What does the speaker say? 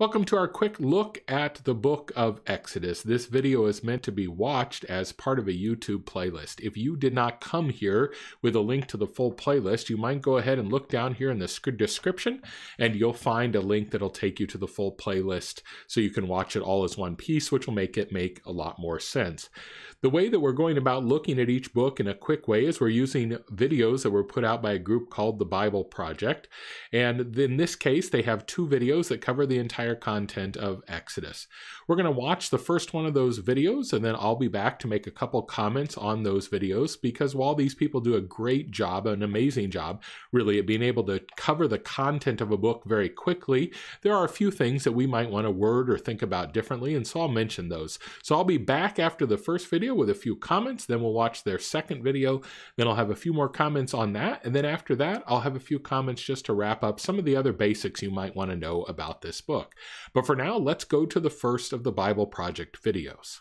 Welcome to our quick look at the book of Exodus. This video is meant to be watched as part of a YouTube playlist. If you did not come here with a link to the full playlist, you might go ahead and look down here in the description and you'll find a link that'll take you to the full playlist so you can watch it all as one piece, which will make it make a lot more sense. The way that we're going about looking at each book in a quick way is we're using videos that were put out by a group called the Bible Project. And in this case, they have two videos that cover the entire entire content of Exodus. We're going to watch the first one of those videos and then I'll be back to make a couple comments on those videos because while these people do a great job, an amazing job, really, at being able to cover the content of a book very quickly, there are a few things that we might want to word or think about differently, and so I'll mention those. So I'll be back after the first video with a few comments, then we'll watch their second video, then I'll have a few more comments on that, and then after that, I'll have a few comments just to wrap up some of the other basics you might want to know about this book. But for now, let's go to the first of the Bible Project videos.